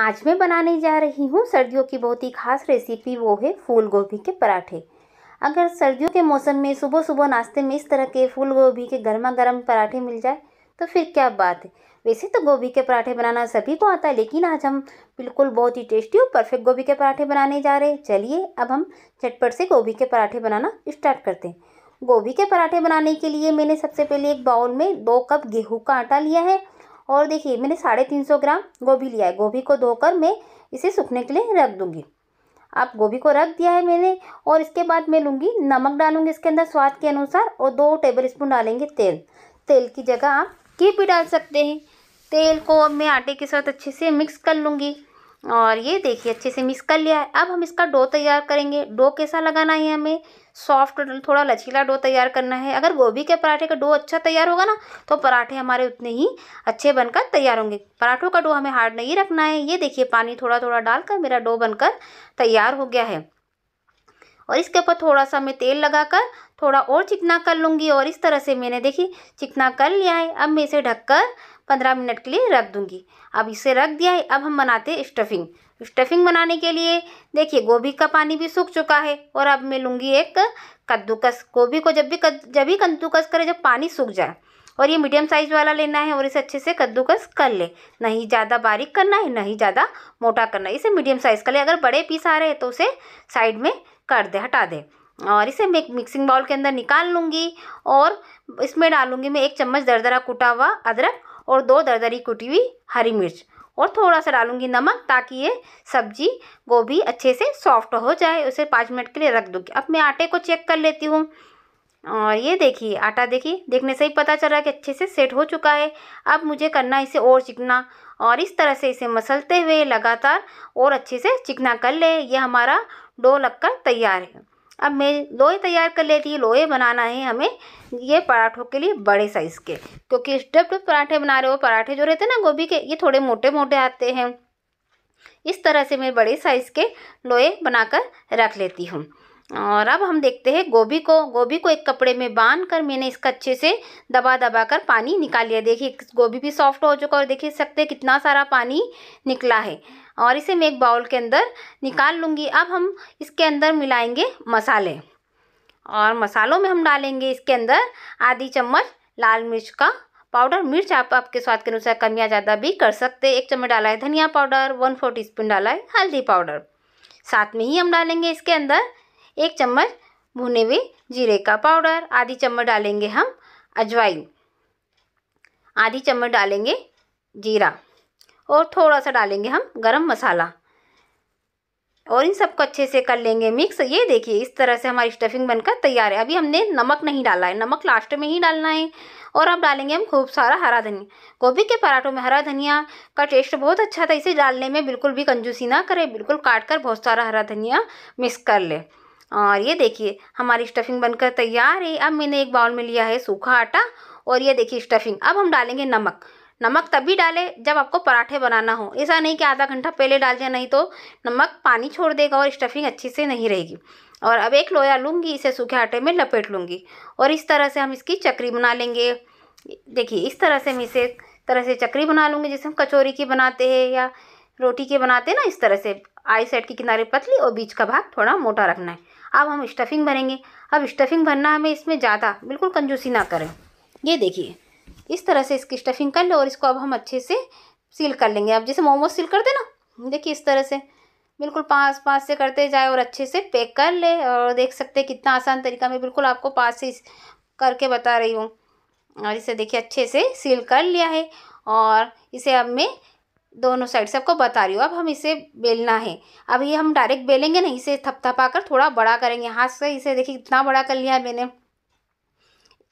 आज मैं बनाने जा रही हूँ सर्दियों की बहुत ही खास रेसिपी वो है फूल गोभी के पराठे अगर सर्दियों के मौसम में सुबह सुबह नाश्ते में इस तरह के फूल गोभी के गर्मा गर्म पराठे मिल जाए तो फिर क्या बात है वैसे तो गोभी के पराठे बनाना सभी को आता है लेकिन आज हम बिल्कुल बहुत ही टेस्टी और परफेक्ट गोभी के पराठे बनाने जा रहे हैं चलिए अब हम झटपट से गोभी के पराठे बनाना स्टार्ट करते हैं गोभी के पराठे बनाने के लिए मैंने सबसे पहले एक बाउल में दो कप गेहूँ का आटा लिया है और देखिए मैंने साढ़े तीन सौ ग्राम गोभी लिया है गोभी को धोकर मैं इसे सूखने के लिए रख दूँगी आप गोभी को रख दिया है मैंने और इसके बाद मैं लूँगी नमक डालूँगी इसके अंदर स्वाद के अनुसार और दो टेबल स्पून डालेंगे तेल तेल की जगह आप घी भी डाल सकते हैं तेल को अब मैं आटे के साथ अच्छे से मिक्स कर लूँगी और ये देखिए अच्छे से मिक्स कर लिया है अब हम इसका डो तैयार करेंगे डो कैसा लगाना है हमें सॉफ्ट थोड़ा लचीला डो तैयार करना है अगर गोभी के पराठे का डो अच्छा तैयार होगा ना तो पराठे हमारे उतने ही अच्छे बनकर तैयार होंगे पराठों का डो हमें हार्ड नहीं रखना है ये देखिए पानी थोड़ा थोड़ा डालकर मेरा डो बनकर तैयार हो गया है और इसके ऊपर थोड़ा सा मैं तेल लगाकर थोड़ा और चिकना कर लूँगी और इस तरह से मैंने देखी चिकना कर लिया है अब मैं इसे ढककर पंद्रह मिनट के लिए रख दूँगी अब इसे रख दिया है अब हम बनाते हैं स्टफिंग स्टफिंग बनाने के लिए देखिए गोभी का पानी भी सूख चुका है और अब मैं लूँगी एक कद्दूकस गोभी को जब भी कद जब भी कद्दूकस करें जब पानी सूख जाए और ये मीडियम साइज़ वाला लेना है और इसे अच्छे से कद्दूकस कर ले नहीं ज़्यादा बारीक करना है नहीं ज़्यादा मोटा करना है इसे मीडियम साइज़ कर ले अगर बड़े पीस आ रहे हैं तो उसे साइड में कर दे हटा दे और इसे मैं मिक्सिंग बाउल के अंदर निकाल लूँगी और इसमें डालूँगी मैं एक चम्मच दरदरा कूटा हुआ अदरक और दो दरदरी कुटी हुई हरी मिर्च और थोड़ा सा डालूंगी नमक ताकि ये सब्जी गोभी अच्छे से सॉफ्ट हो जाए उसे पाँच मिनट के लिए रख दूँगी अब मैं आटे को चेक कर लेती हूँ और ये देखिए आटा देखिए देखने से ही पता चल रहा है कि अच्छे से सेट हो चुका है अब मुझे करना इसे और चिकना और इस तरह से इसे मसलते हुए लगातार और अच्छे से चिकना कर ले ये हमारा डो लगकर तैयार है अब मैं लोहे तैयार कर लेती हूँ लोहे बनाना है हमें ये पराठों के लिए बड़े साइज़ के क्योंकि स्टफ्ड पराठे बना रहे हो पराठे जो रहते हैं ना गोभी के ये थोड़े मोटे मोटे आते हैं इस तरह से मैं बड़े साइज़ के लोहे बनाकर रख लेती हूँ और अब हम देखते हैं गोभी को गोभी को एक कपड़े में बांध कर मैंने इसका अच्छे से दबा दबा कर पानी निकाल लिया देखिए गोभी भी सॉफ्ट हो चुका और देख सकते हैं कितना सारा पानी निकला है और इसे मैं एक बाउल के अंदर निकाल लूँगी अब हम इसके अंदर मिलाएंगे मसाले और मसालों में हम डालेंगे इसके अंदर आधी चम्मच लाल मिर्च का पाउडर मिर्च आप आपके स्वाद के अनुसार कम या ज़्यादा भी कर सकते हैं एक चम्मच डाला है धनिया powder one four teaspoon डाला है हल्दी पाउडर साथ में ही हम डालेंगे इसके अंदर एक चम्मच भुने हुए जीरे का पाउडर आधी चम्मच डालेंगे हम अजवाइन आधी चम्मच डालेंगे जीरा और थोड़ा सा डालेंगे हम गरम मसाला और इन सबको अच्छे से कर लेंगे मिक्स ये देखिए इस तरह से हमारी स्टफिंग बनकर तैयार है अभी हमने नमक नहीं डाला है नमक लास्ट में ही डालना है और अब डालेंगे हम खूब सारा हरा धनिया गोभी के पराठों में हरा धनिया का टेस्ट बहुत अच्छा था इसे डालने में बिल्कुल भी कंजूसी ना करें बिल्कुल काट कर बहुत सारा हरा धनिया मिक्स कर लें और ये देखिए हमारी स्टफिंग बनकर तैयार है अब मैंने एक बाउल में लिया है सूखा आटा और ये देखिए स्टफिंग अब हम डालेंगे नमक नमक तभी डालें जब आपको पराठे बनाना हो ऐसा नहीं कि आधा घंटा पहले डाल जाए नहीं तो नमक पानी छोड़ देगा और स्टफिंग अच्छी से नहीं रहेगी और अब एक लोया लूँगी इसे सूखे आटे में लपेट लूँगी और इस तरह से हम इसकी चक्री बना लेंगे देखिए इस तरह से हम इसे तरह से चक्री बना लूँगी जैसे हम कचौरी की बनाते हैं या रोटी के बनाते हैं ना इस तरह से आई साइड के किनारे पतली और बीच का भाग थोड़ा मोटा रखना है अब हम स्टफिंग भरेंगे अब स्टफिंग भरना हमें इसमें ज़्यादा बिल्कुल कंजूसी ना करें ये देखिए इस तरह से इसकी स्टफिंग कर लो और इसको अब हम अच्छे से सील कर लेंगे अब जैसे मोमोज सील कर ना देखिए इस तरह से बिल्कुल पास पास से करते जाए और अच्छे से पैक कर ले और देख सकते हैं कितना आसान तरीका मैं बिल्कुल आपको पास से करके बता रही हूँ और इसे देखिए अच्छे से सील कर लिया है और इसे अब मैं दोनों साइड से आपको बता रही हूँ अब हम इसे बेलना है अब ये हम डायरेक्ट बेलेंगे ना इसे थपथपा कर थोड़ा बड़ा करेंगे हाथ से इसे देखिए इतना बड़ा कर लिया है मैंने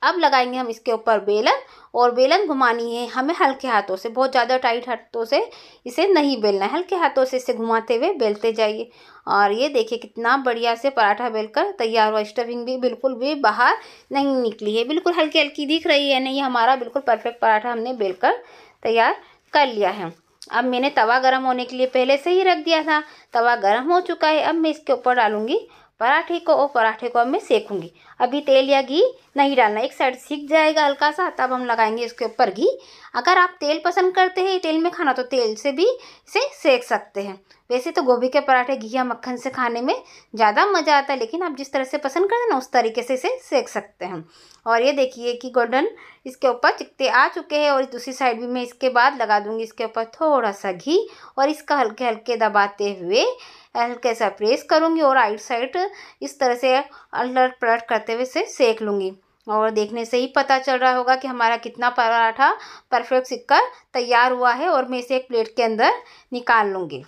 अब लगाएंगे हम इसके ऊपर बेलन और बेलन घुमानी है हमें हल्के हाथों से बहुत ज़्यादा टाइट हाथों से इसे नहीं बेलना है हल्के हाथों से इसे घुमाते हुए बेलते जाइए और ये देखिए कितना बढ़िया से पराठा बेलकर तैयार हुआ स्टफिंग भी बिल्कुल भी बाहर नहीं निकली है बिल्कुल हल्की हल्की दिख रही है नहीं हमारा बिल्कुल परफेक्ट पराठा हमने कर तैयार कर लिया है अब मैंने तवा गरम होने के लिए पहले से ही रख दिया था तवा गरम हो चुका है अब मैं इसके ऊपर डालूंगी पराठे को और पराठे को अब मैं सेकूँगी अभी तेल या घी नहीं डालना एक साइड सीख जाएगा हल्का सा तब हम लगाएंगे इसके ऊपर घी अगर आप तेल पसंद करते हैं तेल में खाना तो तेल से भी इसे सेक सकते हैं वैसे तो गोभी के पराठे घी या मक्खन से खाने में ज़्यादा मज़ा आता है लेकिन आप जिस तरह से पसंद करते हैं ना उस तरीके से इसे सेक सकते हैं और ये देखिए कि गोल्डन इसके ऊपर चिकते आ चुके हैं और दूसरी साइड भी मैं इसके बाद लगा दूँगी इसके ऊपर थोड़ा सा घी और इसका हल्के हल्के दबाते हुए हल्के सा प्रेस करूँगी और आइट साइड इस तरह से अलट पलट करते हुए इसे सेक लूँगी और देखने से ही पता चल रहा होगा कि हमारा कितना पराठा परफेक्ट सिक्कर तैयार हुआ है और मैं इसे एक प्लेट के अंदर निकाल लूँगी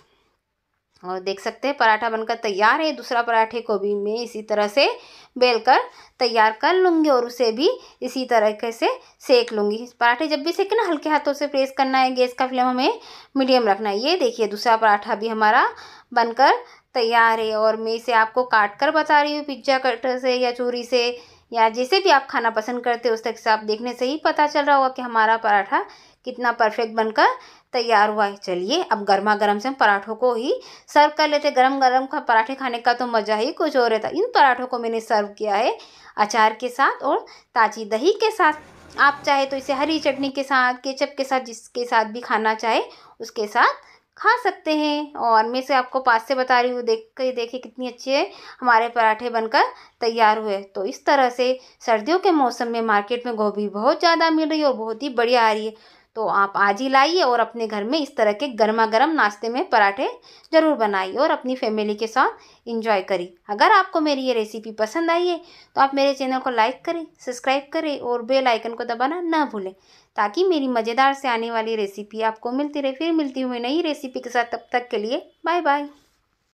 और देख सकते हैं पराठा बनकर तैयार है दूसरा पराठे को भी मैं इसी तरह से बेल कर तैयार कर लूँगी और उसे भी इसी तरीके से सेक लूँगी पराठे जब भी सेकें ना हल्के हाथों से प्रेस करना है गैस का फ्लेम हमें मीडियम रखना है ये देखिए दूसरा पराठा भी हमारा बनकर तैयार है और मैं इसे आपको काट कर बता रही हूँ पिज्जा कटर से या चूरी से या जैसे भी आप खाना पसंद करते हो उस तक से आप देखने से ही पता चल रहा होगा कि हमारा पराठा कितना परफेक्ट बनकर तैयार हुआ है चलिए अब गर्मा गर्म से हम पराठों को ही सर्व कर लेते गर्म गर्म का पराठे खाने का तो मज़ा ही कुछ और रहता इन पराठों को मैंने सर्व किया है अचार के साथ और ताज़ी दही के साथ आप चाहे तो इसे हरी चटनी के साथ केचप के साथ जिसके साथ भी खाना चाहे उसके साथ खा सकते हैं और मैं से आपको पास से बता रही हूँ देख कर देखिए कितनी अच्छी है हमारे पराठे बनकर तैयार हुए तो इस तरह से सर्दियों के मौसम में मार्केट में गोभी बहुत ज़्यादा मिल रही है और बहुत ही बढ़िया आ रही है तो आप आज ही लाइए और अपने घर में इस तरह के गर्मा गर्म नाश्ते में पराठे ज़रूर बनाइए और अपनी फैमिली के साथ इंजॉय करिए अगर आपको मेरी ये रेसिपी पसंद आई है तो आप मेरे चैनल को लाइक करें सब्सक्राइब करें और बेल आइकन को दबाना ना भूलें ताकि मेरी मज़ेदार से आने वाली रेसिपी आपको मिलती रहे फिर मिलती हुई नई रेसिपी के साथ तब तक के लिए बाय बाय